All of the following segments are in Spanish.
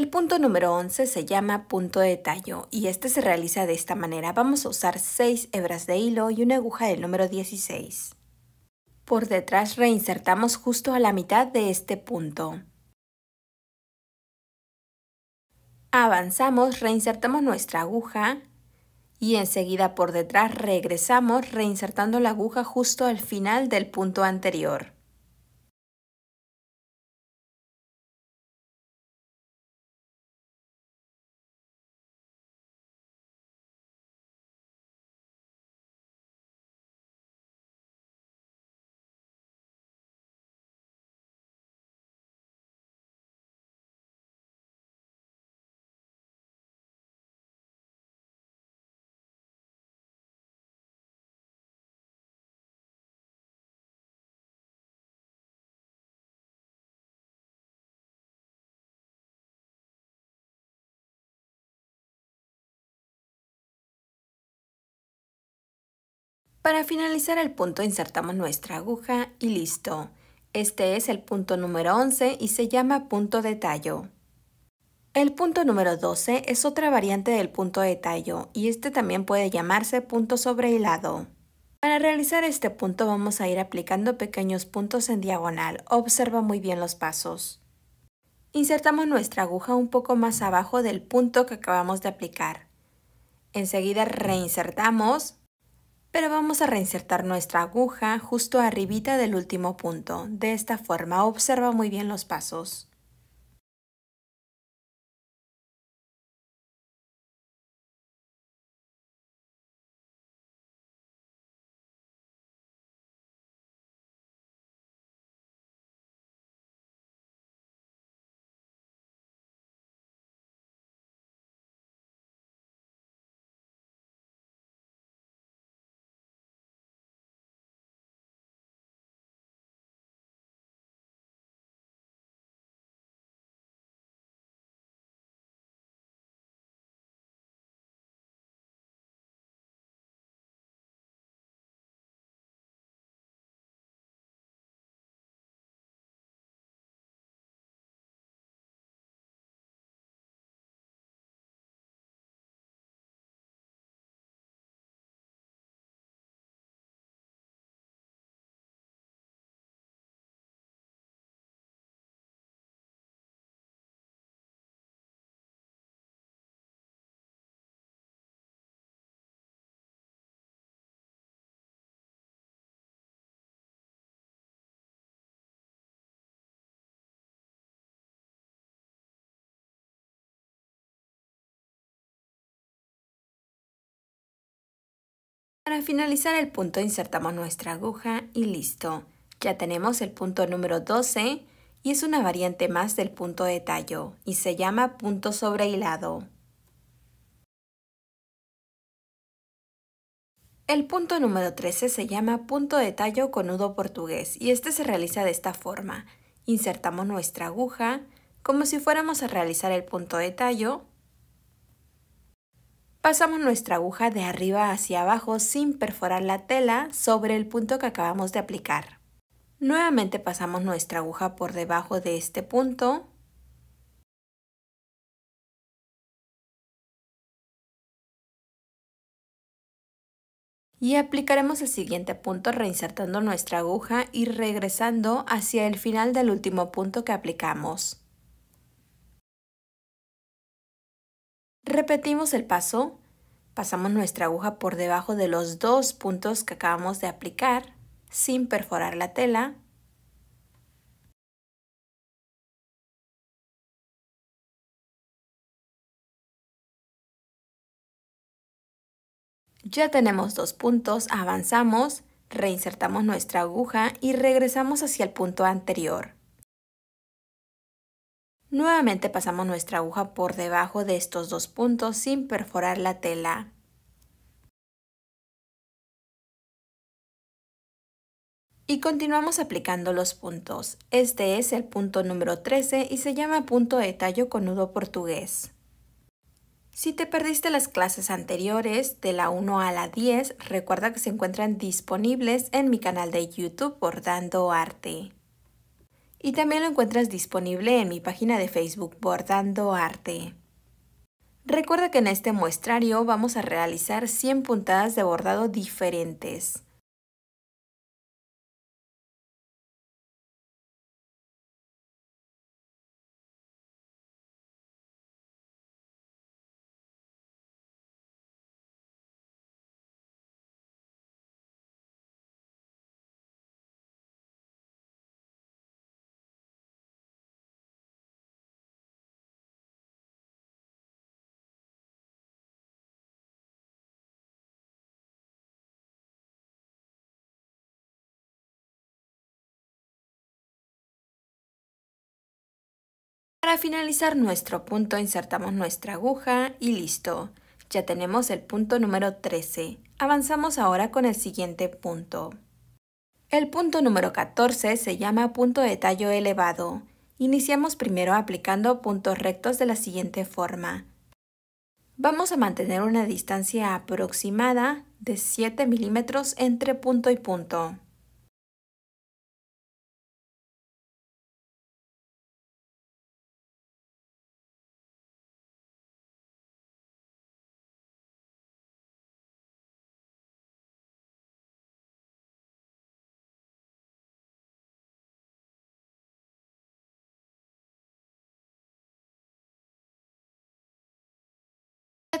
El punto número 11 se llama punto de tallo y este se realiza de esta manera. Vamos a usar 6 hebras de hilo y una aguja del número 16. Por detrás reinsertamos justo a la mitad de este punto. Avanzamos, reinsertamos nuestra aguja y enseguida por detrás regresamos reinsertando la aguja justo al final del punto anterior. Para finalizar el punto insertamos nuestra aguja y listo. Este es el punto número 11 y se llama punto de tallo. El punto número 12 es otra variante del punto de tallo y este también puede llamarse punto sobre Para realizar este punto vamos a ir aplicando pequeños puntos en diagonal. Observa muy bien los pasos. Insertamos nuestra aguja un poco más abajo del punto que acabamos de aplicar. Enseguida reinsertamos pero vamos a reinsertar nuestra aguja justo arribita del último punto. De esta forma observa muy bien los pasos. Para finalizar el punto insertamos nuestra aguja y listo. Ya tenemos el punto número 12 y es una variante más del punto de tallo y se llama punto sobre hilado. El punto número 13 se llama punto de tallo con nudo portugués y este se realiza de esta forma. Insertamos nuestra aguja como si fuéramos a realizar el punto de tallo Pasamos nuestra aguja de arriba hacia abajo sin perforar la tela sobre el punto que acabamos de aplicar. Nuevamente pasamos nuestra aguja por debajo de este punto. Y aplicaremos el siguiente punto reinsertando nuestra aguja y regresando hacia el final del último punto que aplicamos. Repetimos el paso, pasamos nuestra aguja por debajo de los dos puntos que acabamos de aplicar sin perforar la tela. Ya tenemos dos puntos, avanzamos, reinsertamos nuestra aguja y regresamos hacia el punto anterior. Nuevamente pasamos nuestra aguja por debajo de estos dos puntos sin perforar la tela. Y continuamos aplicando los puntos. Este es el punto número 13 y se llama punto de tallo con nudo portugués. Si te perdiste las clases anteriores, de la 1 a la 10, recuerda que se encuentran disponibles en mi canal de YouTube Bordando Arte y también lo encuentras disponible en mi página de Facebook Bordando Arte. Recuerda que en este muestrario vamos a realizar 100 puntadas de bordado diferentes. Para finalizar nuestro punto insertamos nuestra aguja y listo. Ya tenemos el punto número 13. Avanzamos ahora con el siguiente punto. El punto número 14 se llama punto de tallo elevado. Iniciamos primero aplicando puntos rectos de la siguiente forma. Vamos a mantener una distancia aproximada de 7 milímetros entre punto y punto.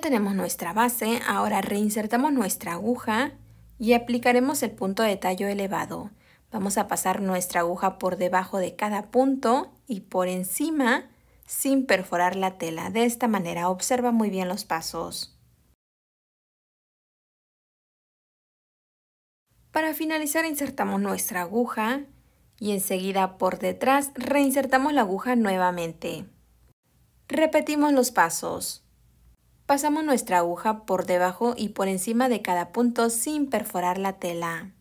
tenemos nuestra base, ahora reinsertamos nuestra aguja y aplicaremos el punto de tallo elevado. Vamos a pasar nuestra aguja por debajo de cada punto y por encima sin perforar la tela. De esta manera observa muy bien los pasos. Para finalizar insertamos nuestra aguja y enseguida por detrás reinsertamos la aguja nuevamente. Repetimos los pasos. Pasamos nuestra aguja por debajo y por encima de cada punto sin perforar la tela.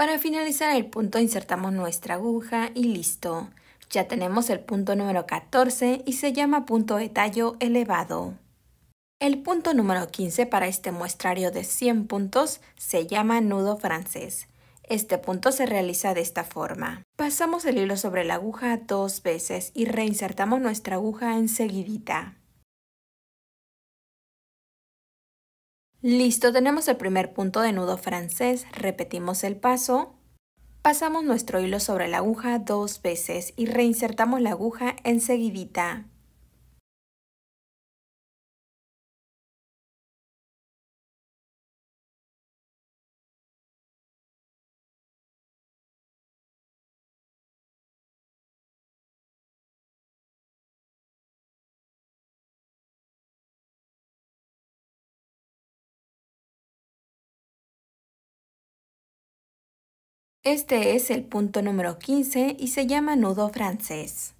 Para finalizar el punto insertamos nuestra aguja y listo. Ya tenemos el punto número 14 y se llama punto de tallo elevado. El punto número 15 para este muestrario de 100 puntos se llama nudo francés. Este punto se realiza de esta forma. Pasamos el hilo sobre la aguja dos veces y reinsertamos nuestra aguja enseguidita. Listo, tenemos el primer punto de nudo francés, repetimos el paso, pasamos nuestro hilo sobre la aguja dos veces y reinsertamos la aguja enseguidita. Este es el punto número 15 y se llama nudo francés.